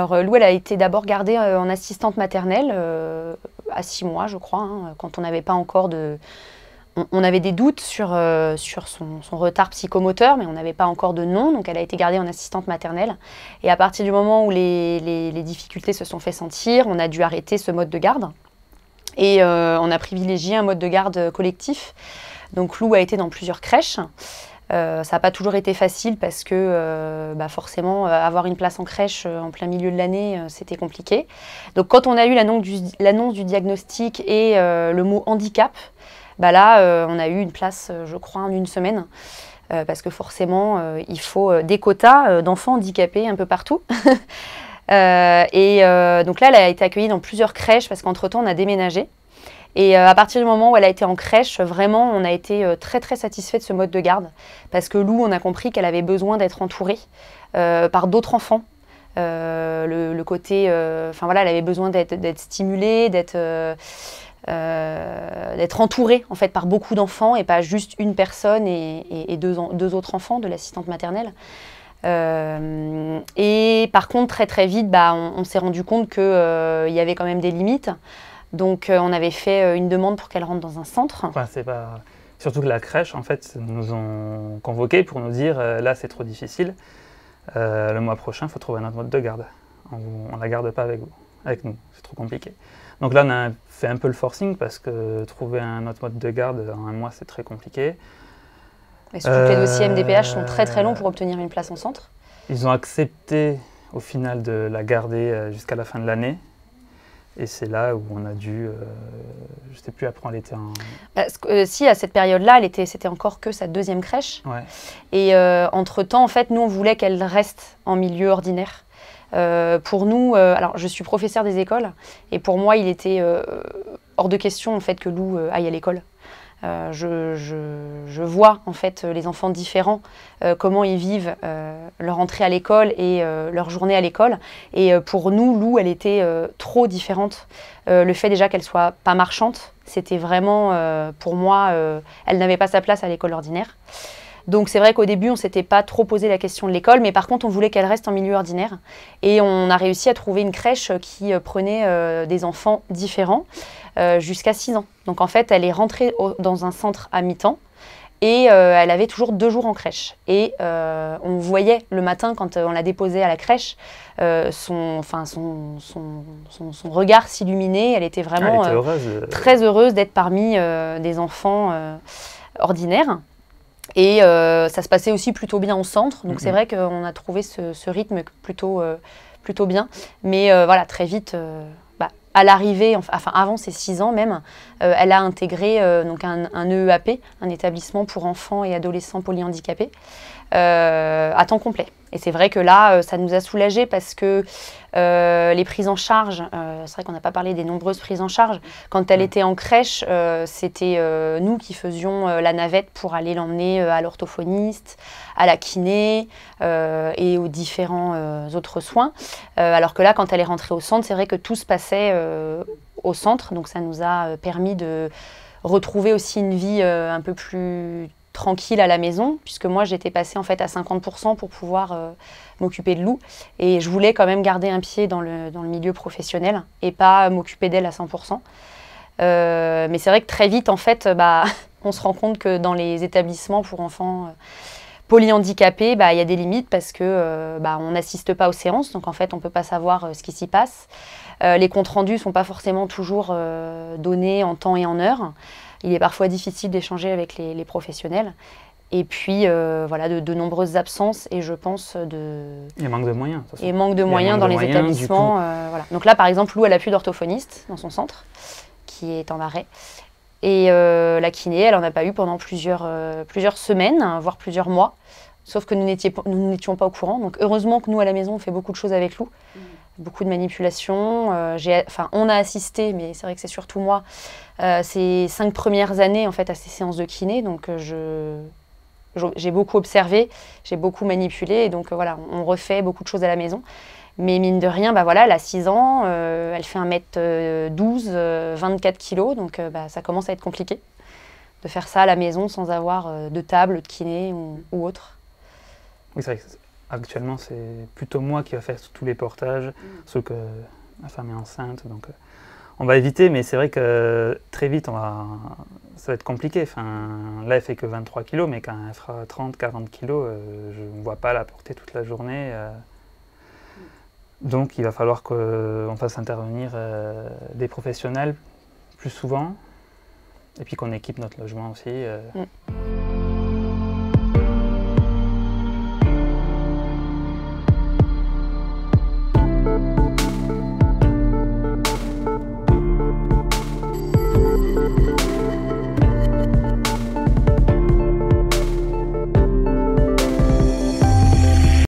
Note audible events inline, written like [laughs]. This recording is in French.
Euh, Lou, elle a été d'abord gardée euh, en assistante maternelle euh, à six mois, je crois, hein, quand on n'avait pas encore de... On, avait des doutes sur, son, retard psychomoteur, mais on n'avait pas encore de nom, donc elle a été gardée en assistante maternelle. Et à partir du moment où les, difficultés se sont fait sentir, on a dû arrêter ce mode de garde. Et on a privilégié un mode de garde collectif. Donc Lou a été dans plusieurs crèches. Euh, ça n'a pas toujours été facile parce que euh, bah, forcément, euh, avoir une place en crèche en plein milieu de l'année, c'était compliqué. Donc quand on a eu l'annonce du, diagnostic et le mot handicap, bah là, on a eu une place, je crois, en une semaine. parce que forcément, il faut des quotas d'enfants handicapés un peu partout. [laughs] et donc là, elle a été accueillie dans plusieurs crèches parce qu'entre-temps, on a déménagé. Et euh, à partir du moment où elle a été en crèche, vraiment, on a été euh, très très satisfait de ce mode de garde. Parce que Lou, on a compris qu'elle avait besoin d'être entourée euh, par d'autres enfants. le, côté. Enfin voilà, elle avait besoin d'être stimulée, d'être. d'être entourée en fait par beaucoup d'enfants et pas juste une personne et, deux, autres enfants de l'assistante maternelle. et par contre très très vite bah, on, s'est rendu compte qu'il y avait quand même des limites. Donc euh, on avait fait euh, une demande pour qu'elle rentre dans un centre. c'est pas... Surtout que la crèche, en fait, nous ont convoqué pour nous dire euh, là c'est trop difficile, le mois prochain il faut trouver un autre mode de garde. On ne la garde pas avec, vous, avec nous, c'est trop compliqué. Donc là on a fait un peu le forcing parce que trouver un autre mode de garde en un mois c'est très compliqué. Et surtout que les dossiers MDPH sont très très longs pour obtenir une place en centre. Ils ont accepté au final de la garder jusqu'à la fin de l'année, et c'est là où on a dû, euh, je ne sais plus, apprendre les terrains. Bah, euh, si, à cette période-là, c'était encore que sa deuxième crèche. Et euh, entre-temps, en fait, nous, on voulait qu'elle reste en milieu ordinaire. pour nous, alors je suis professeur des écoles, et pour moi, il était hors de question en fait que Lou aille à l'école. Euh, je, vois en fait les enfants différents, euh, comment ils vivent euh, leur entrée à l'école et leur journée à l'école. Et pour nous, Lou, elle était trop différente. le fait déjà qu'elle soit pas marchande, c'était vraiment pour moi, elle n'avait pas sa place à l'école ordinaire. Donc c'est vrai qu'au début, on s'était pas trop posé la question de l'école, mais par contre, on voulait qu'elle reste en milieu ordinaire. Et on a réussi à trouver une crèche qui euh, prenait euh, des enfants différents euh, jusqu'à 6 ans. Donc en fait, elle est rentrée dans un centre à mi-temps. Et elle avait toujours deux jours en crèche. Et on voyait le matin, quand on la déposait à la crèche, son, regard s'illuminer. Elle était vraiment ah, très heureuse d'être parmi des enfants ordinaires. Et euh, ça se passait aussi plutôt bien au centre. Donc c'est mhm. vrai qu'on a trouvé ce, rythme euh, plutôt, bien. Mais euh, voilà, très vite, bah, à l'arrivée, enfin avant ses 6 ans même, elle a intégré donc un, un, EEAP, un établissement pour enfants et adolescents polyhandicapés, à temps complet. Et c'est vrai que là, euh, ça nous a soulagés parce que euh, les prises en charge, euh, c'est vrai qu'on n'a pas parlé des nombreuses prises en charge. Quand elle mm. était en crèche, c'était nous qui faisions la navette pour aller l'emmener à l'orthophoniste, à la kiné et aux différents autres soins. alors que là, quand elle est rentrée au centre, c'est vrai que tout se passait au centre. Donc ça nous a permis de retrouver aussi une vie un peu plus tranquille à la maison, puisque moi j'étais passée en fait à 50% pour pouvoir euh, m'occuper de Lou. Et je voulais quand même garder un pied dans le, dans le milieu professionnel et pas euh, m'occuper d'elle à 100%. Euh, mais c'est vrai que très vite, en fait, bah, [laughs] on se rend compte que dans les établissements pour enfants polyhandicapés, bah, il y a des limites parce que bah, on n'assiste pas aux séances, donc en fait, on ne peut pas savoir ce qui s'y passe. les comptes rendus ne sont pas forcément toujours donnés en temps et en heure il est parfois difficile d'échanger avec les, professionnels. Et puis, euh, voilà, de, nombreuses absences et je pense de... Et manque de moyens. et manque de moyens dans les établissements. Euh, voilà. Donc là, par exemple, Lou, elle la plus d'orthophoniste dans son centre, qui est en arrêt. Et euh, la kiné, elle n'en a pas eu pendant plusieurs, plusieurs semaines, hein, voire plusieurs mois. Sauf que nous n'étions pas au courant. Donc heureusement que nous, à la maison, on fait beaucoup de choses avec Lou. Mmh beaucoup de manipulation. Euh, j'ai enfin, on a assisté, mais c'est vrai que c'est surtout moi, euh, ces cinq premières années en fait à ces séances de kiné. Donc euh, je j'ai beaucoup observé, j'ai beaucoup manipulé, et donc voilà, on refait beaucoup de choses à la maison. Mais mine de rien, bah voilà, elle a 6 ans, elle fait 1m12, 24 kg, donc bah, ça commence à être compliqué de faire ça à la maison sans avoir de table, de kiné ou, ou autre. Oui, c'est vrai actuellement, c'est plutôt moi qui va faire tous les portages, mm. sauf que ma femme est enceinte, donc euh, on va éviter, mais c'est vrai que très vite, ça va être compliqué. Enfin, là, elle fait que 23 kg, mais quand elle fera 30, 40 kg je ne vois pas la porter toute la journée. Euh. Mm. Donc, il va falloir qu'on fasse intervenir euh, des professionnels plus souvent, et puis qu'on équipe notre logement aussi. Mm.